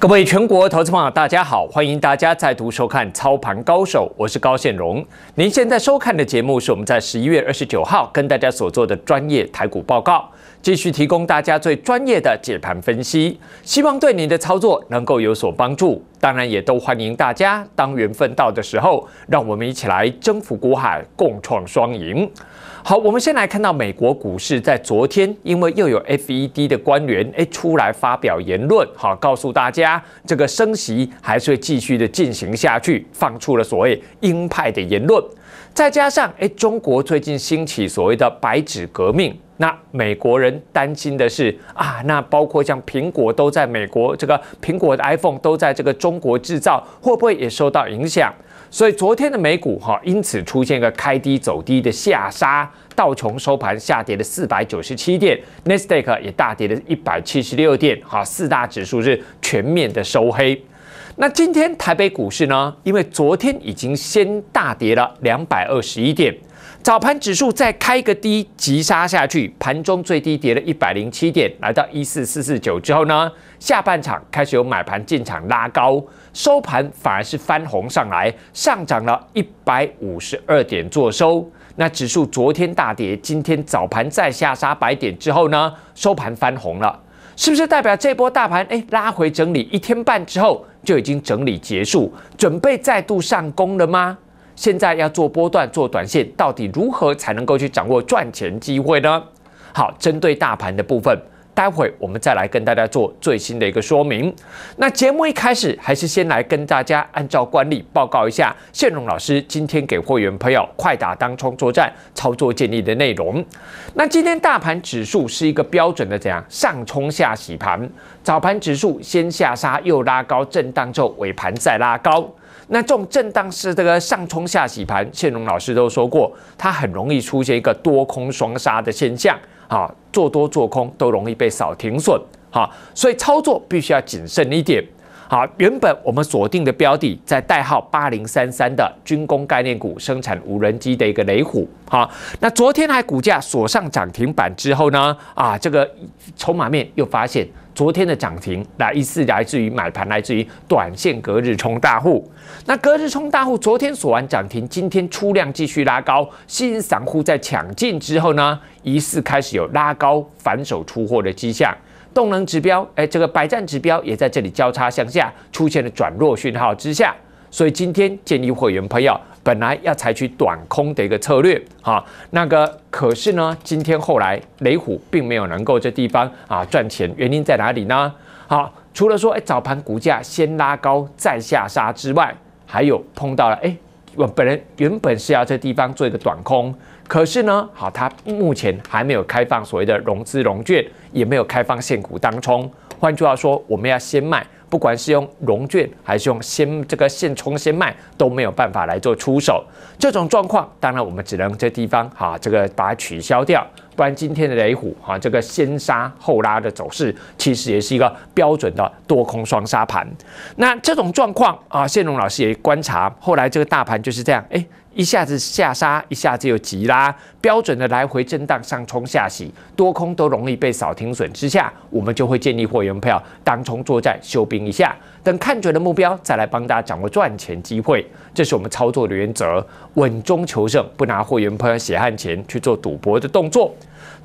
各位全国投资朋友，大家好！欢迎大家再度收看《操盘高手》，我是高宪荣。您现在收看的节目是我们在十一月二十九号跟大家所做的专业台股报告，继续提供大家最专业的解盘分析，希望对您的操作能够有所帮助。当然，也都欢迎大家当缘分到的时候，让我们一起来征服股海，共创双赢。好，我们先来看到美国股市在昨天，因为又有 F E D 的官员哎出来发表言论，好告诉大家这个升息还是会继续的进行下去，放出了所谓鹰派的言论。再加上哎，中国最近兴起所谓的“白纸革命”，那美国人担心的是啊，那包括像苹果都在美国这个苹果的 iPhone 都在这个中国制造，会不会也受到影响？所以昨天的美股哈，因此出现个开低走低的下杀，道琼收盘下跌了四百九十七点，t 斯达克也大跌了一百七十六点，哈，四大指数是全面的收黑。那今天台北股市呢？因为昨天已经先大跌了两百二十一点。早盘指数再开个低，急杀下去，盘中最低跌了一百零七点，来到一四四四九之后呢，下半场开始有买盘进场拉高，收盘反而是翻红上来，上涨了一百五十二点做收。那指数昨天大跌，今天早盘再下杀百点之后呢，收盘翻红了，是不是代表这波大盘哎拉回整理一天半之后就已经整理结束，准备再度上攻了吗？现在要做波段做短线，到底如何才能够去掌握赚钱机会呢？好，针对大盘的部分，待会我们再来跟大家做最新的一个说明。那节目一开始还是先来跟大家按照惯例报告一下，谢荣老师今天给会员朋友快打当冲作战操作建议的内容。那今天大盘指数是一个标准的怎样上冲下洗盘，早盘指数先下杀又拉高震荡，之后尾盘再拉高。那这种震荡式这个上冲下洗盘，谢龙老师都说过，它很容易出现一个多空双杀的现象啊，做多做空都容易被扫停损哈，所以操作必须要谨慎一点。好，原本我们锁定的标的在代号八零三三的军工概念股，生产无人机的一个雷虎。好，那昨天还股价锁上涨停板之后呢，啊，这个筹码面又发现，昨天的涨停，那疑似来自于买盘，来自于短线隔日冲大户。那隔日冲大户昨天锁完涨停，今天出量继续拉高，吸引散户在抢进之后呢，疑似开始有拉高反手出货的迹象。动能指标，哎，这个百战指标也在这里交叉向下，出现了转弱讯号之下，所以今天建议会员朋友本来要采取短空的一个策略，好，那个可是呢，今天后来雷虎并没有能够这地方啊赚钱，原因在哪里呢？好，除了说，哎，早盘股价先拉高再下杀之外，还有碰到了，哎，我本人原本是要这地方做一个短空。可是呢，好，它目前还没有开放所谓的融资融券，也没有开放现股当冲。换句话说，我们要先卖，不管是用融券还是用先这个现冲先卖，都没有办法来做出手。这种状况，当然我们只能这地方哈，这个把它取消掉。不然今天的雷虎啊，这个先杀后拉的走势，其实也是一个标准的多空双杀盘。那这种状况啊，谢龙老师也观察，后来这个大盘就是这样，哎，一下子下杀，一下子又急拉，标准的来回震荡，上冲下洗，多空都容易被扫停损之下，我们就会建立货源票，当冲作战，休兵一下，等看准了目标再来帮大家掌握赚钱机会，这是我们操作的原则，稳中求胜，不拿货源票血汗钱去做赌博的动作。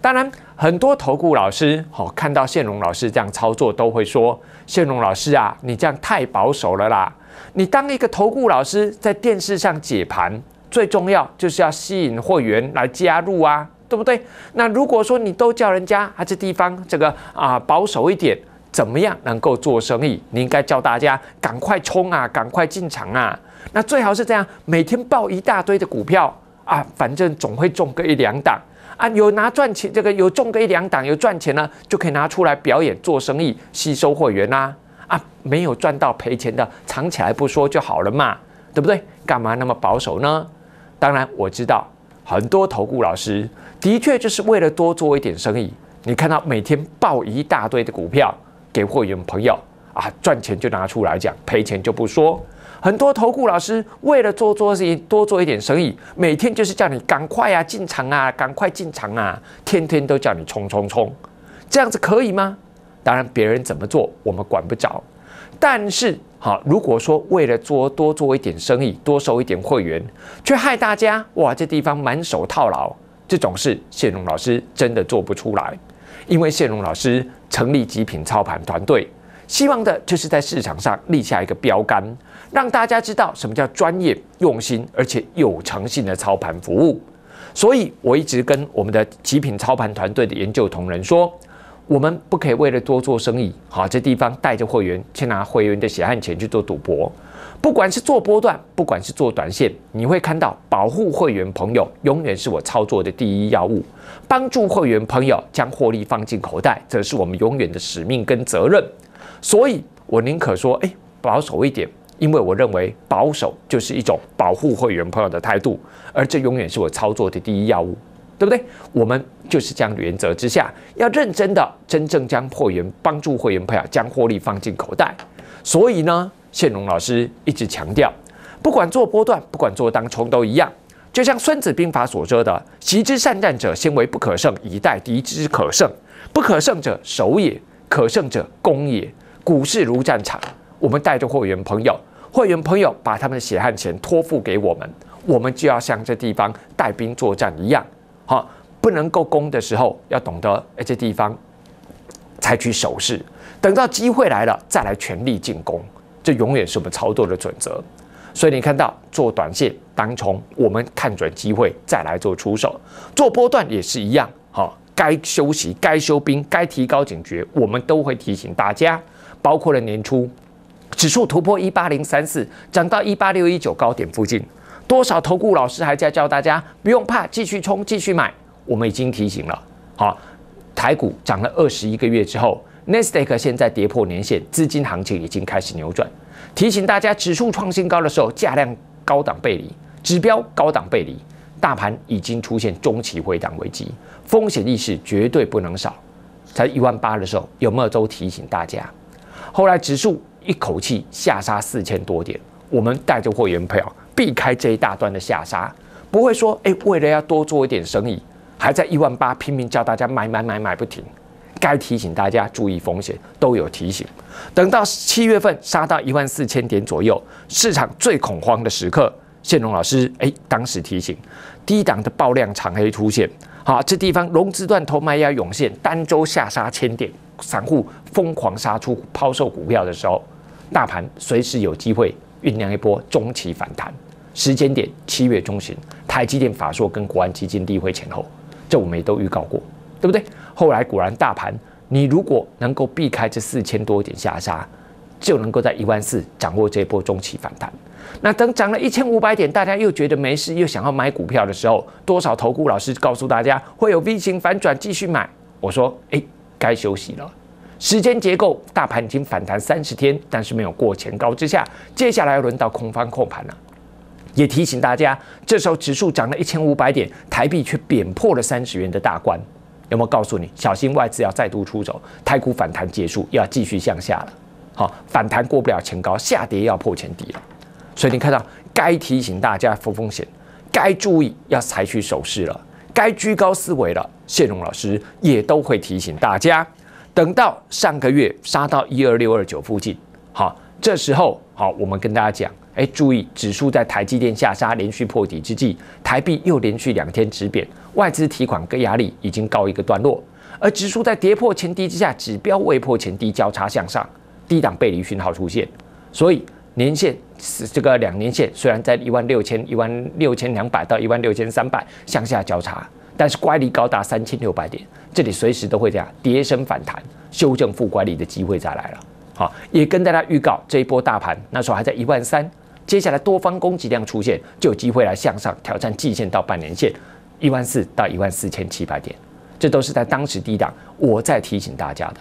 当然，很多投顾老师好看到谢荣老师这样操作，都会说：“谢荣老师啊，你这样太保守了啦！你当一个投顾老师，在电视上解盘，最重要就是要吸引会员来加入啊，对不对？那如果说你都叫人家啊，这地方这个啊保守一点，怎么样能够做生意？你应该叫大家赶快冲啊，赶快进场啊！那最好是这样，每天报一大堆的股票啊，反正总会中个一两档。”啊，有拿赚钱这个有中个一两档有赚钱呢，就可以拿出来表演做生意，吸收会员呐。啊，没有赚到赔钱的藏起来不说就好了嘛，对不对？干嘛那么保守呢？当然我知道很多投顾老师的确就是为了多做一点生意，你看到每天报一大堆的股票给会员朋友啊，赚钱就拿出来讲，赔钱就不说。很多投顾老师为了做多事情，多做一点生意，每天就是叫你赶快啊进场啊，赶快进场啊，天天都叫你冲冲冲，这样子可以吗？当然别人怎么做我们管不着，但是好，如果说为了做多做一点生意，多收一点会员，却害大家哇，这地方满手套牢，这种事谢荣老师真的做不出来，因为谢荣老师成立极品操盘团队，希望的就是在市场上立下一个标杆。让大家知道什么叫专业、用心而且有诚信的操盘服务。所以，我一直跟我们的极品操盘团队的研究同仁说，我们不可以为了多做生意，好这地方带着会员去拿会员的血汗钱去做赌博。不管是做波段，不管是做短线，你会看到保护会员朋友永远是我操作的第一要务，帮助会员朋友将获利放进口袋，则是我们永远的使命跟责任。所以我宁可说，哎，保守一点。因为我认为保守就是一种保护会员朋友的态度，而这永远是我操作的第一要务，对不对？我们就是这样的原则之下，要认真的、真正将破员帮助会员朋友将获利放进口袋。所以呢，谢龙老师一直强调，不管做波段，不管做当冲都一样。就像《孙子兵法》所说的：“习之善战者，先为不可胜，以待敌之可胜。不可胜者守也，可胜者攻也。”股市如战场。我们带着会员朋友，会员朋友把他们的血汗钱托付给我们，我们就要像这地方带兵作战一样，好，不能够攻的时候，要懂得哎，这地方采取守势，等到机会来了再来全力进攻，这永远是我们操作的准则。所以你看到做短线、当从我们看准机会再来做出手，做波段也是一样，好，该休息、该休兵、该提高警觉，我们都会提醒大家，包括了年初。指数突破一八零三四，涨到一八六一九高点附近，多少投顾老师还在教大家不用怕，继续冲，继续买。我们已经提醒了，好，台股涨了二十一个月之后 n e s t a q 现在跌破年线，资金行情已经开始扭转。提醒大家，指数创新高的时候，价量高档背离，指标高档背离，大盘已经出现中期回档危机，风险意识绝对不能少。才一万八的时候，有没有都提醒大家？后来指数。一口气下杀四千多点，我们带着会员票避开这一大段的下杀，不会说哎为了要多做一点生意，还在一万八拼命叫大家买买买买不停。该提醒大家注意风险都有提醒。等到七月份杀到一万四千点左右，市场最恐慌的时刻，谢龙老师哎当时提醒，低档的爆量长黑出现，好这地方融资断头卖压涌现，单周下杀千点，散户疯狂杀出抛售股票的时候。大盘随时有机会酝酿一波中期反弹，时间点七月中旬，台积电法硕跟国安基金例会前后，这我们也都预告过，对不对？后来果然大盘，你如果能够避开这四千多点下杀，就能够在一万四掌握这波中期反弹。那等涨了一千五百点，大家又觉得没事，又想要买股票的时候，多少投顾老师告诉大家会有 V 型反转继续买，我说哎，该休息了。时间结构，大盘已经反弹三十天，但是没有过前高之下，接下来轮到空方控盘了。也提醒大家，这时候指数涨了一千五百点，台币却贬破了三十元的大关。有没有告诉你，小心外资要再度出走，台股反弹结束，要继续向下了。好，反弹过不了前高，下跌要破前低了。所以你看到该提醒大家防风险，该注意要采取手势了，该居高思维了。谢荣老师也都会提醒大家。等到上个月杀到一二六二九附近，好，这时候好，我们跟大家讲，哎，注意指数在台积电下杀连续破底之际，台币又连续两天直贬，外资提款跟压力已经告一个段落，而指数在跌破前低之下，指标未破前低交叉向上，低档背离讯号出现，所以年线是这个两年线虽然在一万六千一万六千两百到一万六千三百向下交叉，但是乖离高达三千六百点。这里随时都会这样，跌升反弹，修正负管理的机会再来了。好，也跟大家预告，这一波大盘那时候还在一万三，接下来多方供给量出现就有机会来向上挑战季线到半年线，一万四到一万四千七百点，这都是在当时低档，我在提醒大家的。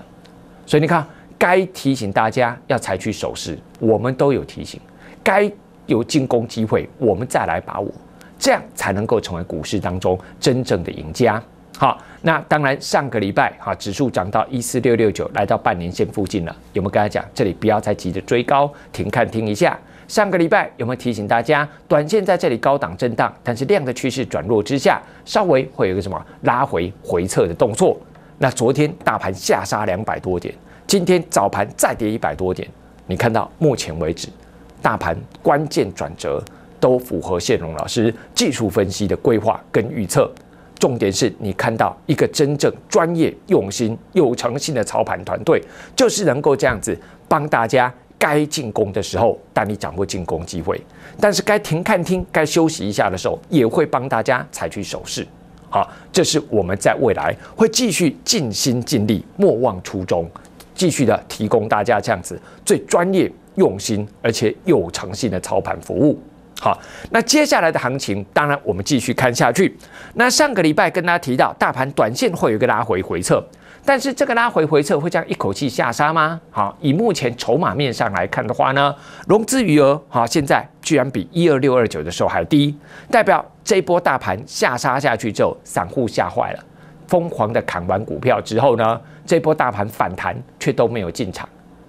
所以你看，该提醒大家要采取守势，我们都有提醒；该有进攻机会，我们再来把握，这样才能够成为股市当中真正的赢家。好，那当然，上个礼拜哈，指数涨到一四六六九，来到半年线附近了。有没有跟他讲，这里不要再急着追高，停看停一下？上个礼拜有没有提醒大家，短线在这里高档震荡，但是量的趋势转弱之下，稍微会有一个什么拉回回撤的动作？那昨天大盘下杀两百多点，今天早盘再跌一百多点，你看到目前为止，大盘关键转折都符合谢荣老师技术分析的规划跟预测。重点是你看到一个真正专业、用心、有诚信的操盘团队，就是能够这样子帮大家该进攻的时候带你掌握进攻机会，但是该停看听、该休息一下的时候，也会帮大家采取手势。好，这是我们在未来会继续尽心尽力，莫忘初衷，继续的提供大家这样子最专业、用心而且有诚信的操盘服务。好，那接下来的行情，当然我们继续看下去。那上个礼拜跟大家提到，大盘短线会有一个拉回回撤，但是这个拉回回撤会这样一口气下杀吗？好，以目前筹码面上来看的话呢，融资余额好，现在居然比一二六二九的时候还低，代表这波大盘下杀下去之后，散户吓坏了，疯狂的砍完股票之后呢，这波大盘反弹却都没有进场，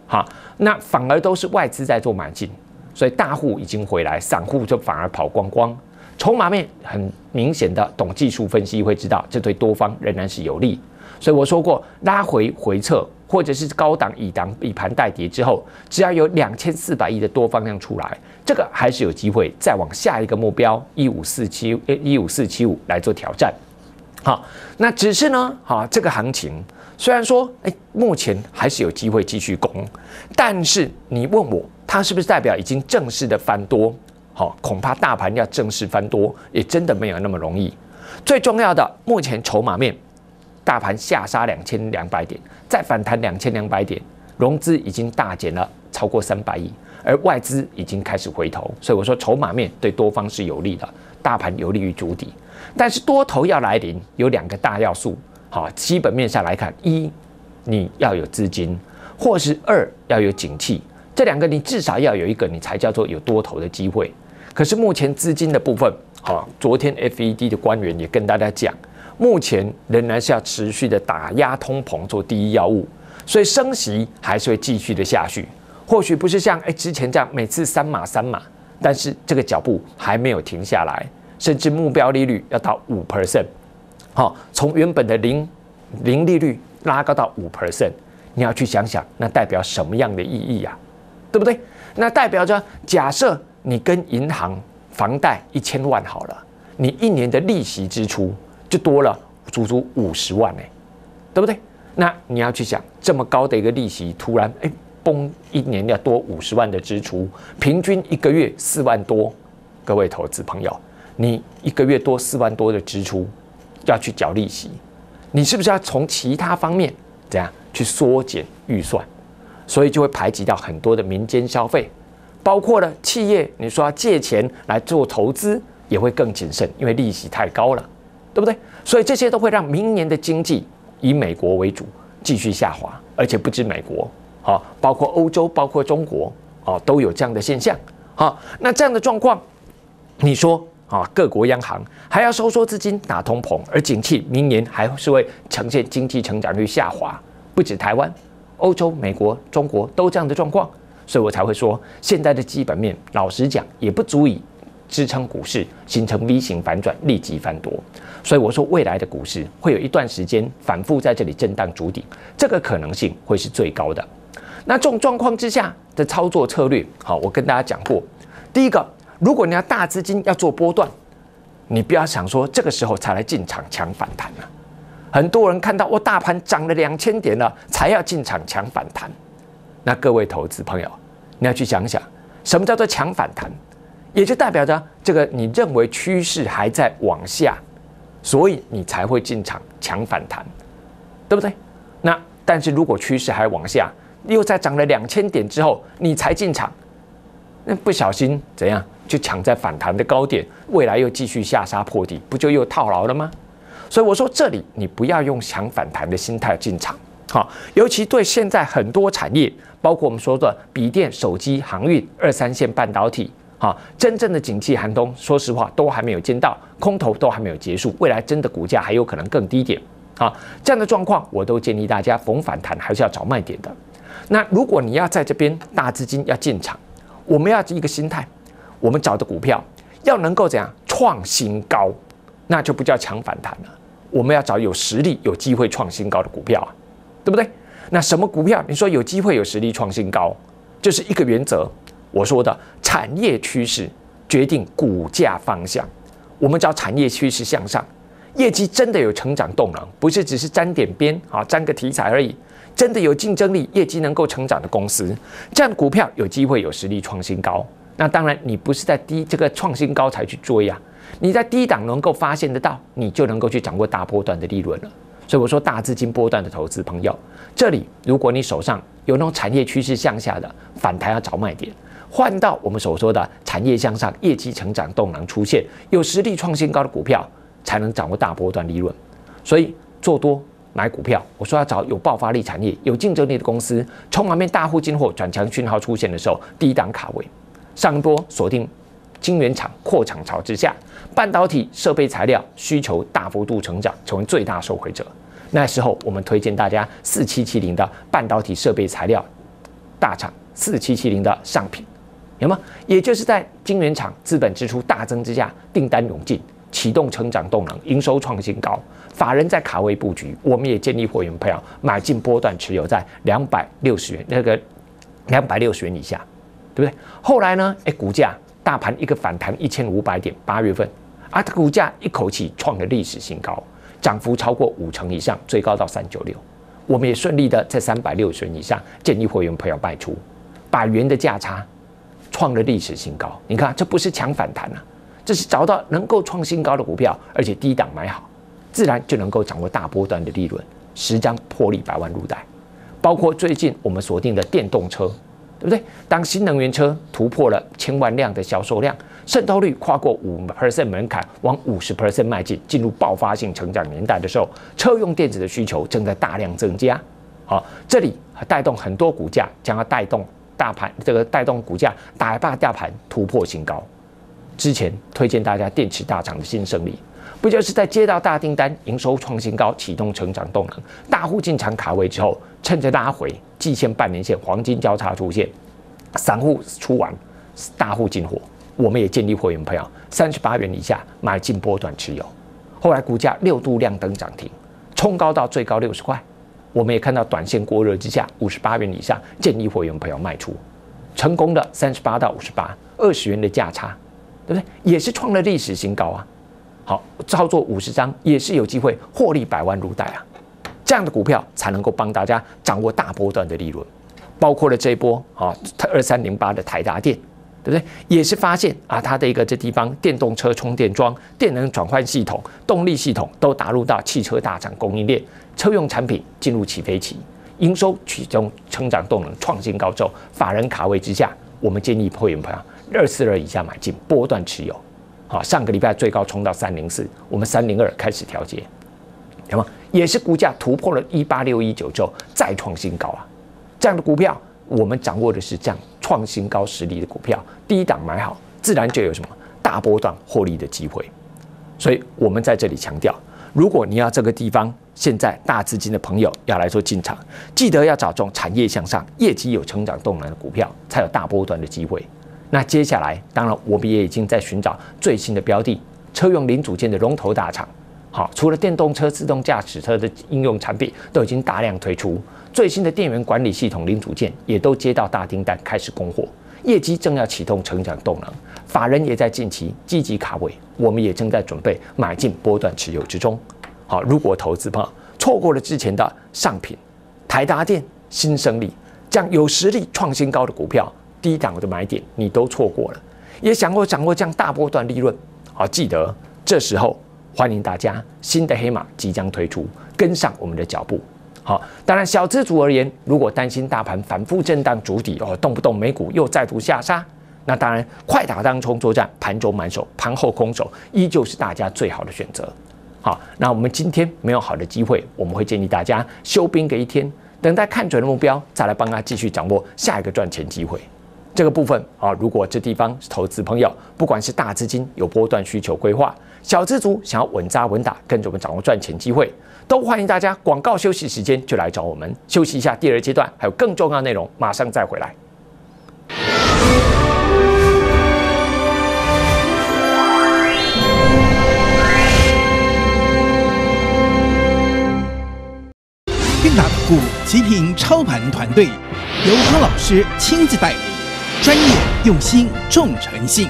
好，那反而都是外资在做买进。所以大户已经回来，散户就反而跑光光，筹码面很明显的懂技术分析会知道，这对多方仍然是有利。所以我说过，拉回回撤或者是高档以档以盘带跌之后，只要有两千四百亿的多方量出来，这个还是有机会再往下一个目标一五四七一五四七五来做挑战。好，那只是呢，好这个行情虽然说，哎，目前还是有机会继续攻，但是你问我。它是不是代表已经正式的翻多？好，恐怕大盘要正式翻多，也真的没有那么容易。最重要的，目前筹码面，大盘下杀两千两百点，再反弹两千两百点，融资已经大减了超过三百亿，而外资已经开始回头。所以我说，筹码面对多方是有利的，大盘有利于主底。但是多头要来临，有两个大要素。好，基本面上来看，一你要有资金，或是二要有景气。这两个你至少要有一个，你才叫做有多头的机会。可是目前资金的部分，好，昨天 FED 的官员也跟大家讲，目前仍然是要持续的打压通膨做第一要务，所以升息还是会继续的下去。或许不是像哎之前这样每次三码三码，但是这个脚步还没有停下来，甚至目标利率要到五 percent，好，从原本的零零利率拉高到五 percent，你要去想想，那代表什么样的意义啊？对不对？那代表着，假设你跟银行房贷一千万好了，你一年的利息支出就多了足足五十万哎，对不对？那你要去想，这么高的一个利息，突然哎崩一年要多五十万的支出，平均一个月四万多，各位投资朋友，你一个月多四万多的支出要去缴利息，你是不是要从其他方面怎样去缩减预算？所以就会排挤掉很多的民间消费，包括呢企业，你说借钱来做投资也会更谨慎，因为利息太高了，对不对？所以这些都会让明年的经济以美国为主继续下滑，而且不止美国，啊，包括欧洲，包括中国，啊，都有这样的现象，啊，那这样的状况，你说啊，各国央行还要收缩资金打通膨，而景气明年还是会呈现经济成长率下滑，不止台湾。欧洲、美国、中国都这样的状况，所以我才会说，现在的基本面老实讲也不足以支撑股市形成 V 型反转、立即翻多。所以我说，未来的股市会有一段时间反复在这里震荡筑底，这个可能性会是最高的。那这种状况之下的操作策略，好，我跟大家讲过。第一个，如果你要大资金要做波段，你不要想说这个时候才来进场抢反弹了。很多人看到我大盘涨了两千点了，才要进场抢反弹。那各位投资朋友，你要去想想，什么叫做抢反弹？也就代表着这个你认为趋势还在往下，所以你才会进场抢反弹，对不对？那但是如果趋势还往下，又在涨了两千点之后你才进场，那不小心怎样就抢在反弹的高点，未来又继续下杀破底，不就又套牢了吗？所以我说，这里你不要用想反弹的心态进场，好，尤其对现在很多产业，包括我们说的笔电、手机、航运、二三线半导体，哈，真正的景气寒冬，说实话都还没有见到，空头都还没有结束，未来真的股价还有可能更低点，好，这样的状况，我都建议大家逢反弹还是要找卖点的。那如果你要在这边大资金要进场，我们要一个心态，我们找的股票要能够怎样创新高。那就不叫强反弹了。我们要找有实力、有机会创新高的股票，啊，对不对？那什么股票？你说有机会、有实力创新高，就是一个原则。我说的产业趋势决定股价方向。我们找产业趋势向上、业绩真的有成长动能，不是只是沾点边啊、沾个题材而已，真的有竞争力、业绩能够成长的公司，这样股票有机会有实力创新高。那当然，你不是在低这个创新高才去追啊。你在低档能够发现得到，你就能够去掌握大波段的利润了。所以我说，大资金波段的投资朋友，这里如果你手上有那种产业趋势向下的反弹要找卖点，换到我们所说的产业向上、业绩成长动能出现、有实力创新高的股票，才能掌握大波段利润。所以做多买股票，我说要找有爆发力产业、有竞争力的公司，从满面大户进货转强讯号出现的时候，低档卡位上多锁定。晶圆厂扩厂潮之下，半导体设备材料需求大幅度成长，成为最大受惠者。那时候，我们推荐大家四七七零的半导体设备材料大厂四七七零的上品，有吗？也就是在晶圆厂资本支出大增之下，订单涌进，启动成长动能，营收创新高，法人在卡位布局，我们也建立货源培养，买进波段持有在两百六十元那个两百六十元以下，对不对？后来呢？哎，股价。大盘一个反弹一千五百点，八月份，啊，股价一口气创了历史新高，涨幅超过五成以上，最高到三九六，我们也顺利的在三百六十元以上建议会员朋友卖出，百元的价差，创了历史新高。你看，这不是强反弹啊，这是找到能够创新高的股票，而且低档买好，自然就能够掌握大波段的利润，十张破利百万入袋。包括最近我们锁定的电动车。对不对？当新能源车突破了千万辆的销售量，渗透率跨过五 percent 往五十 percent 进，进入爆发性成长年代的时候，车用电子的需求正在大量增加。好，这里带动很多股价，将要带动大盘，这个带动股价一把大盘突破新高。之前推荐大家电池大厂的新胜利，不就是在接到大订单，营收创新高，启动成长动能，大户进场卡位之后，趁着拉回？季线半年线黄金交叉出现，散户出完，大户进货，我们也建立会员朋友三十八元以下买进波段持有，后来股价六度亮灯涨停，冲高到最高六十块，我们也看到短线过热之下五十八元以下建立会员朋友卖出，成功的三十八到五十八二十元的价差，对不对？也是创了历史新高啊！好，操作五十张也是有机会获利百万如带啊！这样的股票才能够帮大家掌握大波段的利润，包括了这一波啊，它二三零八的台达电，对不对？也是发现啊，它的一个这地方电动车充电桩、电能转换系统、动力系统都打入到汽车大厂供应链，车用产品进入起飞期，营收取中成长动能创新高之后，法人卡位之下，我们建议破元朋友二四二以下买进波段持有，好，上个礼拜最高冲到三零四，我们三零二开始调节，好吗？也是股价突破了一八六一九之后再创新高啊！这样的股票，我们掌握的是这样创新高实力的股票，低档买好，自然就有什么大波段获利的机会。所以我们在这里强调，如果你要这个地方现在大资金的朋友要来做进场，记得要找这种产业向上、业绩有成长动能的股票，才有大波段的机会。那接下来，当然我们也已经在寻找最新的标的，车用零组件的龙头大厂。好，除了电动车、自动驾驶车的应用产品都已经大量推出，最新的电源管理系统零组件也都接到大订单，开始供货，业绩正要启动成长动能，法人也在近期积极卡位，我们也正在准备买进波段持有之中。好，如果投资怕错过了之前的上品、台达电、新生利这样有实力创新高的股票，低档的买点你都错过了，也想过掌握这样大波段利润。好，记得这时候。欢迎大家，新的黑马即将推出，跟上我们的脚步。好，当然小资主而言，如果担心大盘反复震荡主底哦，动不动美股又再度下杀，那当然快打当冲作战，盘中满手，盘后空手，依旧是大家最好的选择。好，那我们今天没有好的机会，我们会建议大家休兵个一天，等待看准的目标再来帮他继续掌握下一个赚钱机会。这个部分啊，如果这地方投资朋友，不管是大资金有波段需求规划。小资族想要稳扎稳打，跟着我们掌握赚钱机会，都欢迎大家广告休息时间就来找我们休息一下。第二阶段还有更重要内容，马上再回来。天达股极品操盘团队，由康老师亲自带领，专业、用心、重诚信。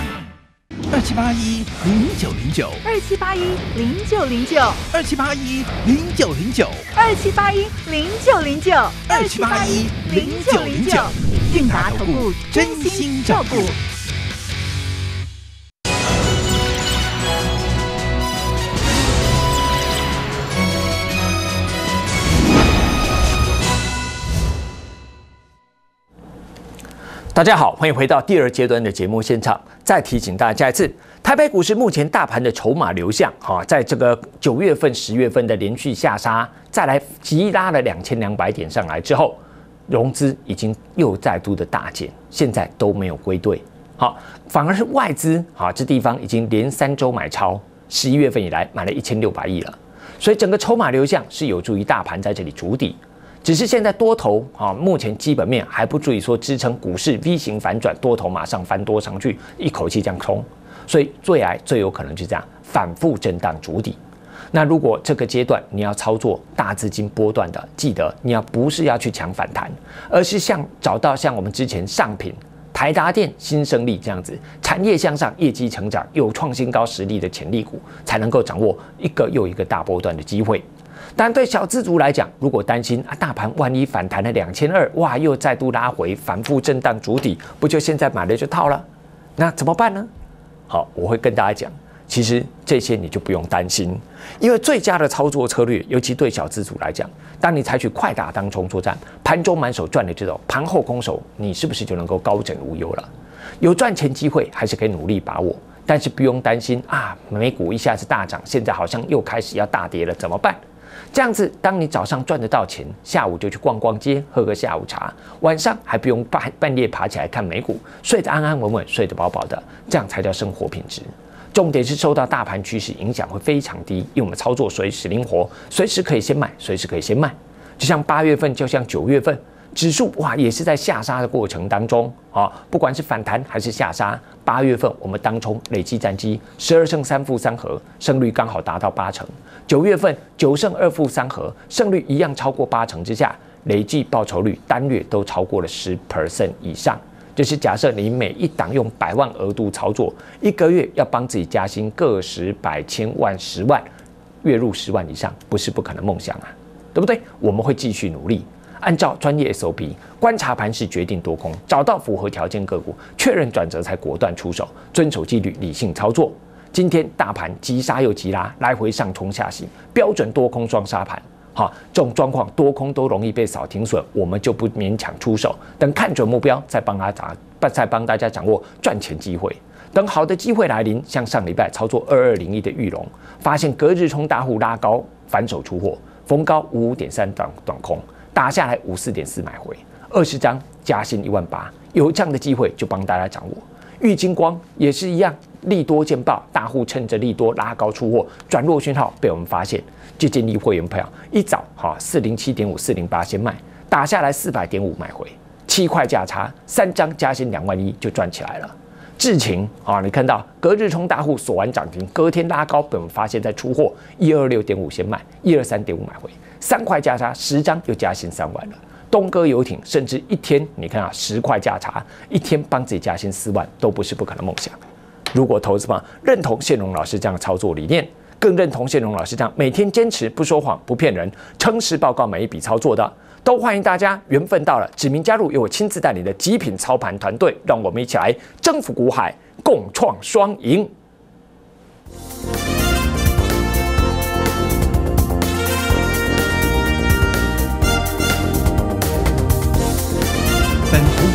八一零九零九二七八一零九零九二七八一零九零九二七八一零九零九二七八一零九零九定达控股真心照顾。大家好，欢迎回到第二阶段的节目现场。再提醒大家一次，台北股市目前大盘的筹码流向。哈，在这个九月份、十月份的连续下杀，再来急拉了两千两百点上来之后，融资已经又再度的大减，现在都没有归队。好，反而是外资啊，这地方已经连三周买超，十一月份以来买了一千六百亿了。所以整个筹码流向是有助于大盘在这里筑底。只是现在多头啊，目前基本面还不足以说支撑股市 V 型反转，多头马上翻多上去，一口气这样冲。所以最矮最有可能就这样反复震荡筑底。那如果这个阶段你要操作大资金波段的，记得你要不是要去抢反弹，而是像找到像我们之前上品、台达电、新生力这样子产业向上、业绩成长、有创新高实力的潜力股，才能够掌握一个又一个大波段的机会。但对小资族来讲，如果担心啊，大盘万一反弹了两千二，哇，又再度拉回，反复震荡筑底，不就现在买了就套了？那怎么办呢？好，我会跟大家讲，其实这些你就不用担心，因为最佳的操作策略，尤其对小资族来讲，当你采取快打当冲作战，盘中满手赚的这种盘后空手，你是不是就能够高枕无忧了？有赚钱机会还是可以努力把握，但是不用担心啊，美股一下子大涨，现在好像又开始要大跌了，怎么办？这样子，当你早上赚得到钱，下午就去逛逛街，喝个下午茶，晚上还不用半半夜爬起来看美股，睡得安安稳稳，睡得饱饱的，这样才叫生活品质。重点是受到大盘趋势影响会非常低，因为我们操作随时灵活，随时可以先买，随时可以先卖。就像八月份，就像九月份。指数哇，也是在下杀的过程当中啊！不管是反弹还是下杀，八月份我们当冲累计战绩十二胜三负三和，胜率刚好达到八成。九月份九胜二负三和，胜率一样超过八成之下，累计报酬率单月都超过了十 percent 以上。就是假设你每一档用百万额度操作，一个月要帮自己加薪个十百千万十万，月入十万以上不是不可能梦想啊，对不对？我们会继续努力。按照专业 SOP 观察盘势，决定多空，找到符合条件个股，确认转折才果断出手，遵守纪律，理性操作。今天大盘急杀又急拉，来回上冲下行，标准多空双杀盘，哈，这种状况多空都容易被扫停损，我们就不勉强出手，等看准目标再帮大家再帮大家掌握赚钱机会。等好的机会来临，像上礼拜操作二二零一的玉龙，发现隔日冲大户拉高，反手出货，逢高五五点三短短空。打下来五四点四买回二十张，加薪一万八，有这样的机会就帮大家掌握。玉金光也是一样，利多见报，大户趁着利多拉高出货，转弱讯号被我们发现，就建立会员票，一早哈四零七点五四零八先卖，打下来四百点五买回七块价差，三张加薪两万一就赚起来了。滞情啊！你看到隔日冲大户锁完涨停，隔天拉高，我们发现在出货，一二六点五先卖，一二三点五买回，三块价差，十张就加薪三万了。东哥游艇甚至一天，你看啊，十块价差，一天帮自己加薪四万，都不是不可能梦想。如果投资方认同谢荣老师这样操作理念，更认同谢荣老师这样每天坚持不说谎、不骗人，诚实报告每一笔操作的。都欢迎大家，缘分到了，指名加入由我亲自带领的极品操盘团队，让我们一起来征服股海，共创双赢。